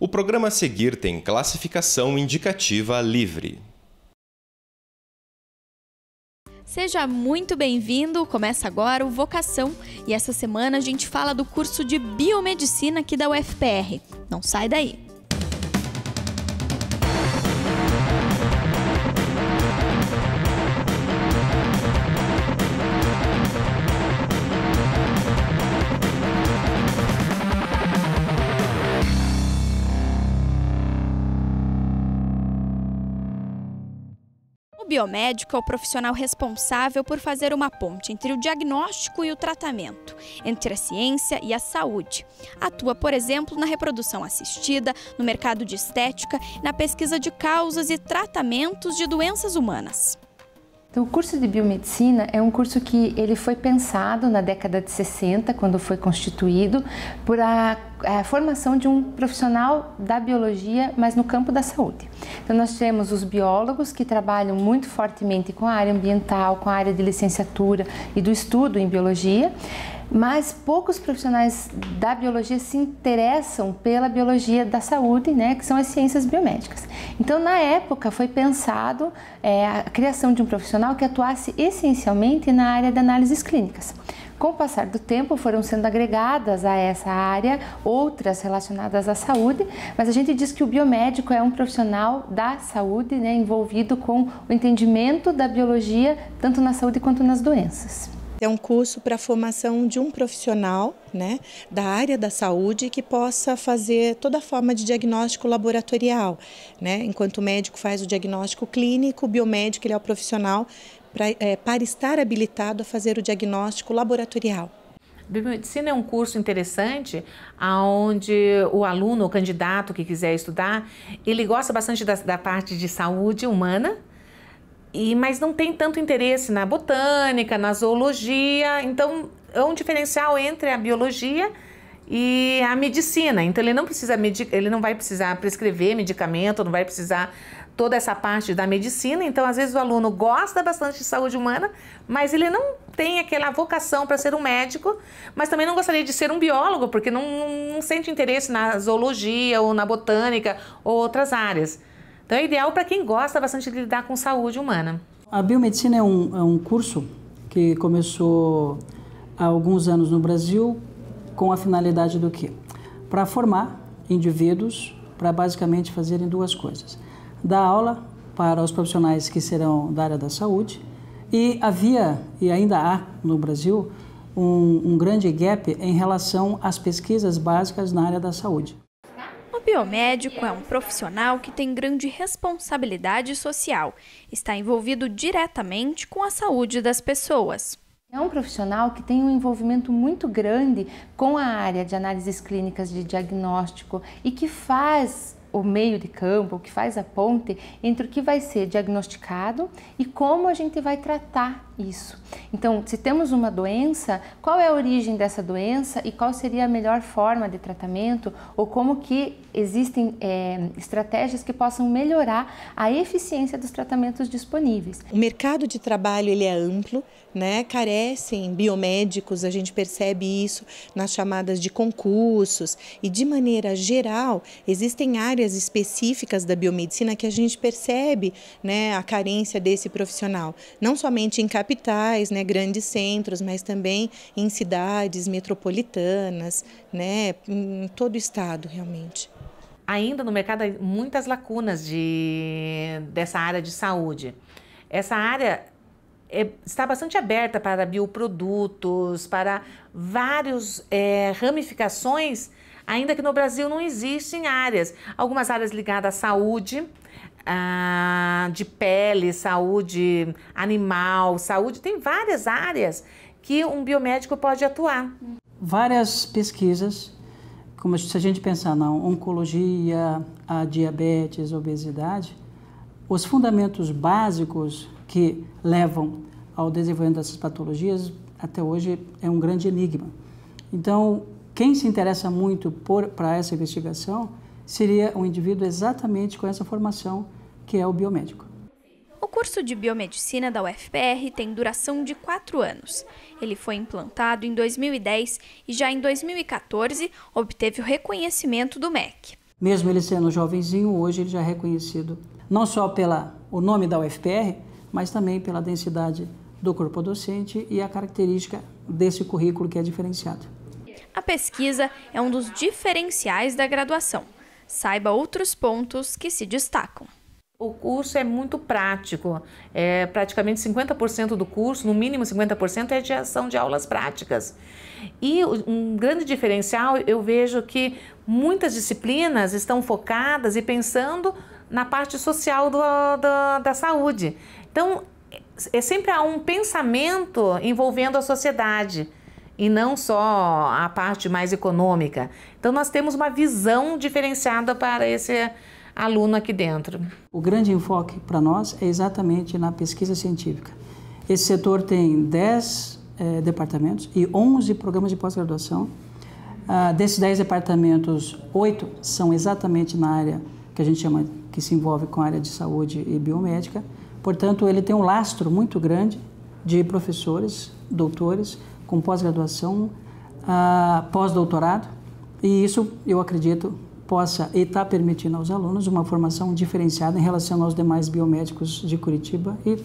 O programa a seguir tem classificação indicativa livre. Seja muito bem-vindo. Começa agora o Vocação e essa semana a gente fala do curso de Biomedicina aqui da UFPR. Não sai daí. biomédico é o profissional responsável por fazer uma ponte entre o diagnóstico e o tratamento, entre a ciência e a saúde. Atua, por exemplo, na reprodução assistida, no mercado de estética, na pesquisa de causas e tratamentos de doenças humanas. Então, o curso de biomedicina é um curso que ele foi pensado na década de 60, quando foi constituído, por a, a formação de um profissional da biologia, mas no campo da saúde. Então, nós temos os biólogos que trabalham muito fortemente com a área ambiental, com a área de licenciatura e do estudo em biologia mas poucos profissionais da biologia se interessam pela biologia da saúde, né, que são as ciências biomédicas. Então, na época, foi pensado é, a criação de um profissional que atuasse essencialmente na área de análises clínicas. Com o passar do tempo, foram sendo agregadas a essa área outras relacionadas à saúde, mas a gente diz que o biomédico é um profissional da saúde, né, envolvido com o entendimento da biologia, tanto na saúde quanto nas doenças. É um curso para a formação de um profissional né, da área da saúde que possa fazer toda forma de diagnóstico laboratorial. Né? Enquanto o médico faz o diagnóstico clínico, o biomédico ele é o profissional pra, é, para estar habilitado a fazer o diagnóstico laboratorial. Biomedicina é um curso interessante, onde o aluno, o candidato que quiser estudar, ele gosta bastante da, da parte de saúde humana, e mas não tem tanto interesse na botânica, na zoologia. Então é um diferencial entre a biologia e a medicina. Então ele não precisa ele não vai precisar prescrever medicamento, não vai precisar toda essa parte da medicina. Então às vezes o aluno gosta bastante de saúde humana, mas ele não tem aquela vocação para ser um médico, mas também não gostaria de ser um biólogo porque não, não sente interesse na zoologia ou na botânica ou outras áreas. Então é ideal para quem gosta bastante de lidar com saúde humana. A biomedicina é um, é um curso que começou há alguns anos no Brasil com a finalidade do quê? Para formar indivíduos para basicamente fazerem duas coisas. Dar aula para os profissionais que serão da área da saúde e havia e ainda há no Brasil um, um grande gap em relação às pesquisas básicas na área da saúde. Biomédico é um profissional que tem grande responsabilidade social, está envolvido diretamente com a saúde das pessoas. É um profissional que tem um envolvimento muito grande com a área de análises clínicas de diagnóstico e que faz o meio de campo, o que faz a ponte entre o que vai ser diagnosticado e como a gente vai tratar isso. Então, se temos uma doença, qual é a origem dessa doença e qual seria a melhor forma de tratamento ou como que existem é, estratégias que possam melhorar a eficiência dos tratamentos disponíveis. O mercado de trabalho ele é amplo, né? carecem biomédicos, a gente percebe isso nas chamadas de concursos e de maneira geral existem áreas áreas específicas da biomedicina que a gente percebe né, a carência desse profissional, não somente em capitais, né, grandes centros, mas também em cidades metropolitanas, né, em todo o estado realmente. Ainda no mercado há muitas lacunas de, dessa área de saúde. Essa área é, está bastante aberta para bioprodutos, para várias é, ramificações, ainda que no Brasil não existem áreas. Algumas áreas ligadas à saúde, à, ah, de pele, saúde animal, saúde, tem várias áreas que um biomédico pode atuar. Várias pesquisas, como se a gente pensar na oncologia, a diabetes, obesidade, os fundamentos básicos que levam ao desenvolvimento dessas patologias, até hoje é um grande enigma. Então, quem se interessa muito para essa investigação seria um indivíduo exatamente com essa formação, que é o biomédico. O curso de biomedicina da UFPR tem duração de quatro anos. Ele foi implantado em 2010 e já em 2014 obteve o reconhecimento do MEC. Mesmo ele sendo jovenzinho, hoje ele já é reconhecido não só pelo o nome da UFPR, mas também pela densidade do corpo docente e a característica desse currículo que é diferenciado. A pesquisa é um dos diferenciais da graduação. Saiba outros pontos que se destacam. O curso é muito prático, é, praticamente 50% do curso, no mínimo 50% é de ação de aulas práticas. E um grande diferencial eu vejo que muitas disciplinas estão focadas e pensando na parte social do, do, da saúde. Então, é sempre há um pensamento envolvendo a sociedade e não só a parte mais econômica. Então nós temos uma visão diferenciada para esse aluno aqui dentro. O grande enfoque para nós é exatamente na pesquisa científica. Esse setor tem 10 eh, departamentos e 11 programas de pós-graduação. Ah, desses 10 departamentos, 8 são exatamente na área que a gente chama, que se envolve com a área de saúde e biomédica. Portanto, ele tem um lastro muito grande de professores, doutores, com pós-graduação, ah, pós-doutorado, e isso, eu acredito, possa e está permitindo aos alunos uma formação diferenciada em relação aos demais biomédicos de Curitiba e,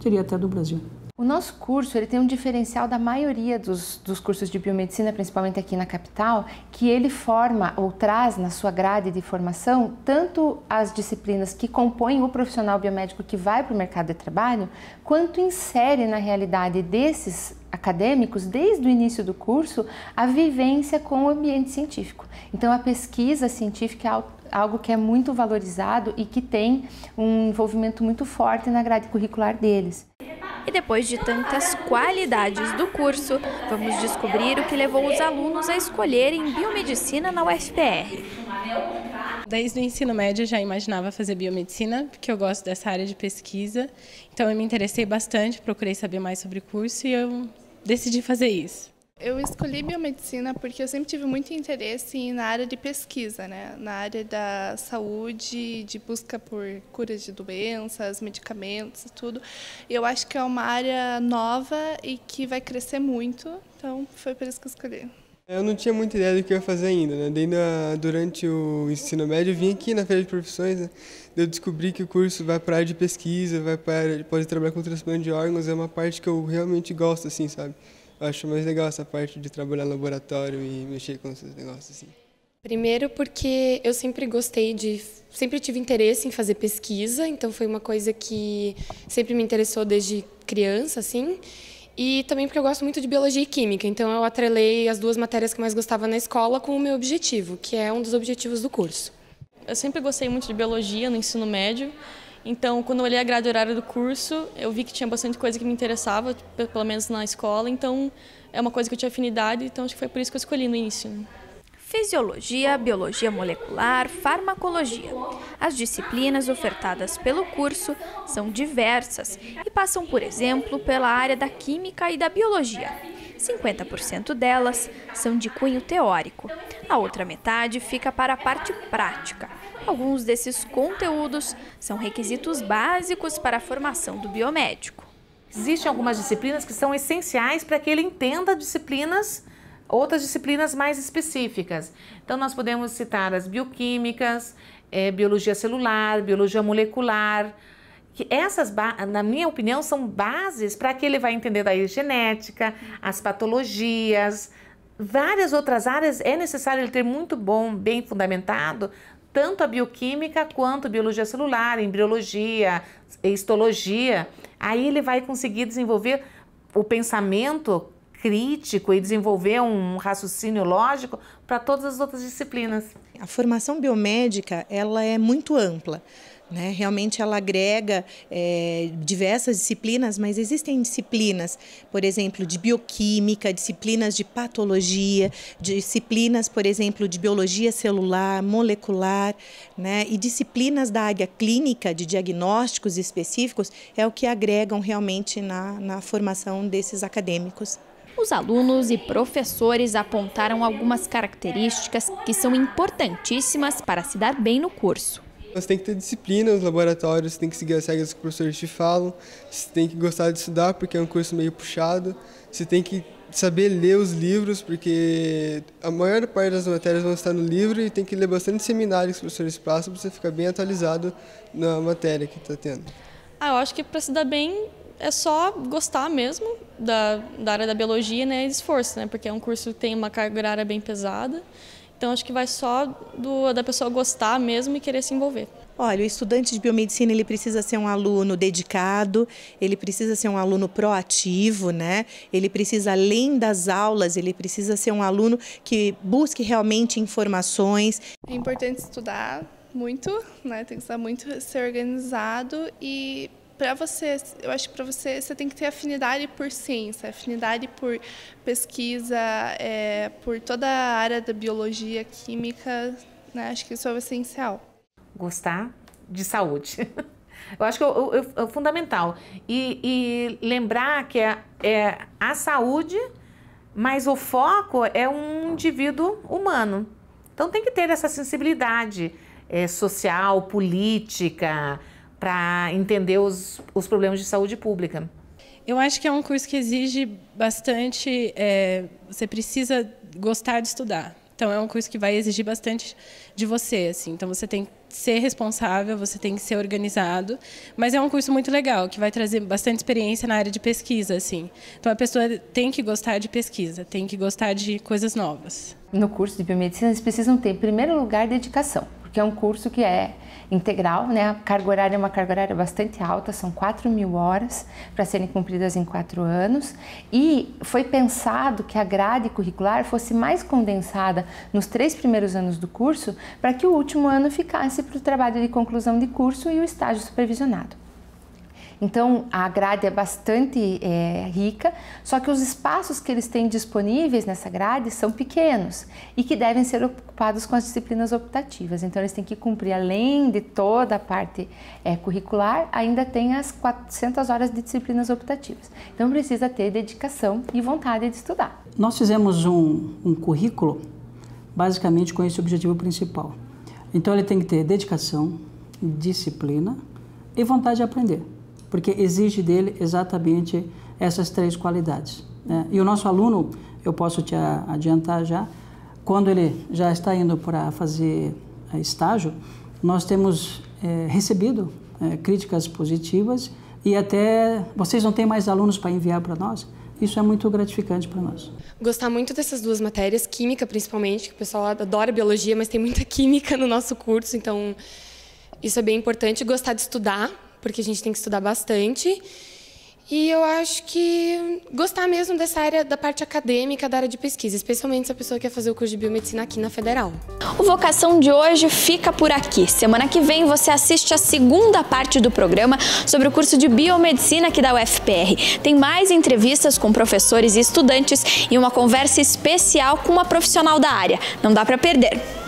diria, até do Brasil. O nosso curso ele tem um diferencial da maioria dos, dos cursos de biomedicina, principalmente aqui na capital, que ele forma ou traz na sua grade de formação tanto as disciplinas que compõem o profissional biomédico que vai para o mercado de trabalho, quanto insere na realidade desses acadêmicos, desde o início do curso, a vivência com o ambiente científico. Então, a pesquisa científica é algo que é muito valorizado e que tem um envolvimento muito forte na grade curricular deles. E depois de tantas qualidades do curso, vamos descobrir o que levou os alunos a escolherem biomedicina na UFPR. Desde o ensino médio eu já imaginava fazer biomedicina, porque eu gosto dessa área de pesquisa. Então eu me interessei bastante, procurei saber mais sobre o curso e eu decidi fazer isso. Eu escolhi biomedicina porque eu sempre tive muito interesse na área de pesquisa, né? na área da saúde, de busca por curas de doenças, medicamentos e tudo. Eu acho que é uma área nova e que vai crescer muito, então foi por isso que eu escolhi. Eu não tinha muita ideia do que eu ia fazer ainda, né? Daí durante o ensino médio eu vim aqui na Feira de Profissões, né? eu descobri que o curso vai para a área de pesquisa, vai para pode trabalhar com transplante de órgãos, é uma parte que eu realmente gosto, assim, sabe? Eu acho mais legal essa parte de trabalhar no laboratório e mexer com esses negócios assim. Primeiro porque eu sempre gostei de, sempre tive interesse em fazer pesquisa, então foi uma coisa que sempre me interessou desde criança, assim. E também porque eu gosto muito de biologia e química, então eu atrelei as duas matérias que mais gostava na escola com o meu objetivo, que é um dos objetivos do curso. Eu sempre gostei muito de biologia no ensino médio, então, quando eu olhei a grade horária do curso, eu vi que tinha bastante coisa que me interessava, pelo menos na escola. Então, é uma coisa que eu tinha afinidade, então acho que foi por isso que eu escolhi no início. Fisiologia, Biologia Molecular, Farmacologia. As disciplinas ofertadas pelo curso são diversas e passam, por exemplo, pela área da Química e da Biologia. 50% delas são de cunho teórico, a outra metade fica para a parte prática. Alguns desses conteúdos são requisitos básicos para a formação do biomédico. Existem algumas disciplinas que são essenciais para que ele entenda disciplinas, outras disciplinas mais específicas. Então, nós podemos citar as bioquímicas, é, biologia celular, biologia molecular, que essas, na minha opinião, são bases para que ele vai entender da genética, as patologias, várias outras áreas. É necessário ele ter muito bom, bem fundamentado, tanto a bioquímica quanto biologia celular, embriologia, histologia. Aí ele vai conseguir desenvolver o pensamento crítico e desenvolver um raciocínio lógico para todas as outras disciplinas. A formação biomédica ela é muito ampla. Né? Realmente ela agrega é, diversas disciplinas, mas existem disciplinas, por exemplo, de bioquímica, disciplinas de patologia, disciplinas, por exemplo, de biologia celular, molecular, né? e disciplinas da área clínica, de diagnósticos específicos, é o que agregam realmente na, na formação desses acadêmicos. Os alunos e professores apontaram algumas características que são importantíssimas para se dar bem no curso. Você tem que ter disciplina nos laboratórios, você tem que seguir as regras que os professores te falam, você tem que gostar de estudar, porque é um curso meio puxado, você tem que saber ler os livros, porque a maior parte das matérias vão estar no livro e tem que ler bastante seminários que os professores passam para você ficar bem atualizado na matéria que está tendo. Ah, eu acho que para se dar bem é só gostar mesmo da, da área da biologia né, e esforço, né, porque é um curso que tem uma carga horária bem pesada. Então acho que vai só do, da pessoa gostar mesmo e querer se envolver. Olha, o estudante de biomedicina ele precisa ser um aluno dedicado, ele precisa ser um aluno proativo, né? Ele precisa além das aulas, ele precisa ser um aluno que busque realmente informações. É importante estudar muito, né? Tem que estar muito ser organizado e para você, eu acho que para você, você tem que ter afinidade por ciência, afinidade por pesquisa, é, por toda a área da biologia, química, né? Acho que isso é essencial. Gostar de saúde. Eu acho que é, é, é fundamental. E, e, lembrar que é, é a saúde, mas o foco é um indivíduo humano. Então tem que ter essa sensibilidade é, social, política, para entender os, os problemas de saúde pública. Eu acho que é um curso que exige bastante. É, você precisa gostar de estudar. Então é um curso que vai exigir bastante de você, assim. Então você tem que ser responsável, você tem que ser organizado, mas é um curso muito legal que vai trazer bastante experiência na área de pesquisa, assim. Então a pessoa tem que gostar de pesquisa, tem que gostar de coisas novas. No curso de biomedicina eles precisam ter, em primeiro lugar, dedicação porque é um curso que é integral, né? A carga horária é uma carga horária bastante alta, são 4 mil horas para serem cumpridas em quatro anos. E foi pensado que a grade curricular fosse mais condensada nos três primeiros anos do curso, para que o último ano ficasse para o trabalho de conclusão de curso e o estágio supervisionado. Então a grade é bastante é, rica, só que os espaços que eles têm disponíveis nessa grade são pequenos e que devem ser ocupados com as disciplinas optativas. Então eles têm que cumprir, além de toda a parte é, curricular, ainda tem as 400 horas de disciplinas optativas. Então precisa ter dedicação e vontade de estudar. Nós fizemos um, um currículo basicamente com esse objetivo principal. Então ele tem que ter dedicação, disciplina e vontade de aprender porque exige dele exatamente essas três qualidades. Né? E o nosso aluno, eu posso te adiantar já, quando ele já está indo para fazer eh, estágio, nós temos é, recebido é, críticas positivas e até vocês não têm mais alunos para enviar para nós. Isso é muito gratificante para nós. Gostar muito dessas duas matérias, química principalmente, que o pessoal adora biologia, mas tem muita química no nosso curso, então isso é bem importante. Gostar de estudar, porque a gente tem que estudar bastante. E eu acho que gostar mesmo dessa área, da parte acadêmica, da área de pesquisa, especialmente se a pessoa quer fazer o curso de biomedicina aqui na Federal. O Vocação de hoje fica por aqui. Semana que vem você assiste a segunda parte do programa sobre o curso de biomedicina aqui da UFPR. Tem mais entrevistas com professores e estudantes e uma conversa especial com uma profissional da área. Não dá para perder.